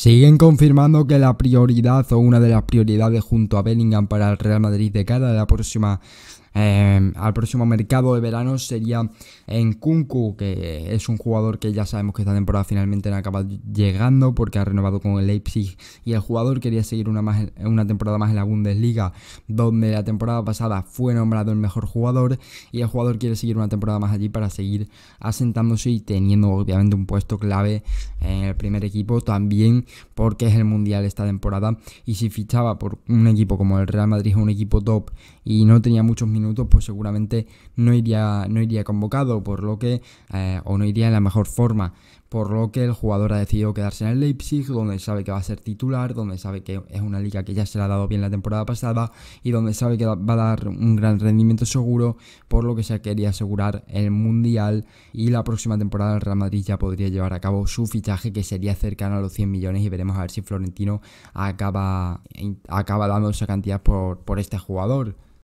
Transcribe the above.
Siguen confirmando que la prioridad o una de las prioridades junto a Bellingham para el Real Madrid de cara a la próxima Em, al próximo mercado de verano sería en Kunku, que es un jugador que ya sabemos que esta temporada finalmente no acaba llegando porque ha renovado con el Leipzig y el jugador quería seguir una, más, una temporada más en la Bundesliga, donde la temporada pasada fue nombrado el mejor jugador y el jugador quiere seguir una temporada más allí para seguir asentándose y teniendo obviamente un puesto clave en el primer equipo también porque es el mundial esta temporada y si fichaba por un equipo como el Real Madrid o un equipo top y no tenía muchos minutos pues seguramente no iría, no iría convocado, por lo que, eh, o no iría en la mejor forma, por lo que el jugador ha decidido quedarse en el Leipzig, donde sabe que va a ser titular, donde sabe que es una liga que ya se le ha dado bien la temporada pasada y donde sabe que va a dar un gran rendimiento seguro, por lo que se quería asegurar el Mundial y la próxima temporada el Real Madrid ya podría llevar a cabo su fichaje que sería cercano a los 100 millones y veremos a ver si Florentino acaba, acaba dando esa cantidad por, por este jugador.